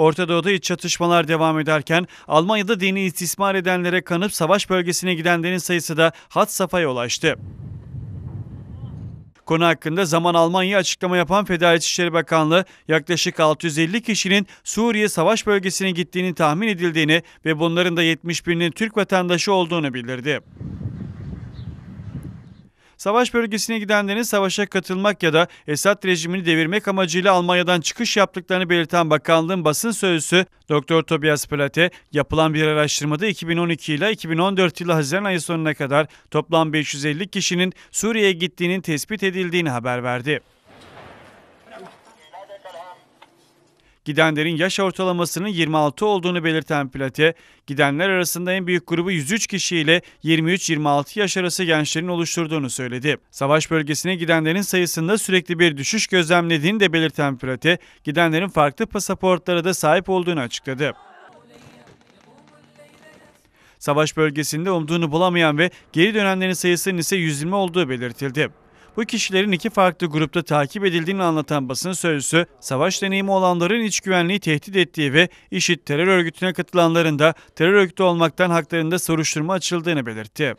Orta Doğu'da iç çatışmalar devam ederken Almanya'da dini istismar edenlere kanıp savaş bölgesine gidenlerin sayısı da hat safhaya ulaştı. Konu hakkında Zaman Almanya açıklama yapan Federal İçişleri Bakanlığı yaklaşık 650 kişinin Suriye savaş bölgesine gittiğini tahmin edildiğini ve bunların da 70 binin Türk vatandaşı olduğunu bildirdi. Savaş bölgesine gidenlerin savaşa katılmak ya da Esad rejimini devirmek amacıyla Almanya'dan çıkış yaptıklarını belirten bakanlığın basın sözcüsü Dr. Tobias Plate yapılan bir araştırmada 2012 ile 2014 yılı Haziran ayı sonuna kadar toplam 550 kişinin Suriye'ye gittiğinin tespit edildiğini haber verdi. Gidenlerin yaş ortalamasının 26 olduğunu belirten plate, gidenler arasında en büyük grubu 103 kişiyle 23-26 yaş arası gençlerin oluşturduğunu söyledi. Savaş bölgesine gidenlerin sayısında sürekli bir düşüş gözlemlediğini de belirten plate, gidenlerin farklı pasaportlara da sahip olduğunu açıkladı savaş bölgesinde umduğunu bulamayan ve geri dönenlerin sayısının ise 120 olduğu belirtildi. Bu kişilerin iki farklı grupta takip edildiğini anlatan basın sözcüsü, savaş deneyimi olanların iç güvenliği tehdit ettiği ve IŞİD terör örgütüne katılanların da terör örgütü olmaktan haklarında soruşturma açıldığını belirtti.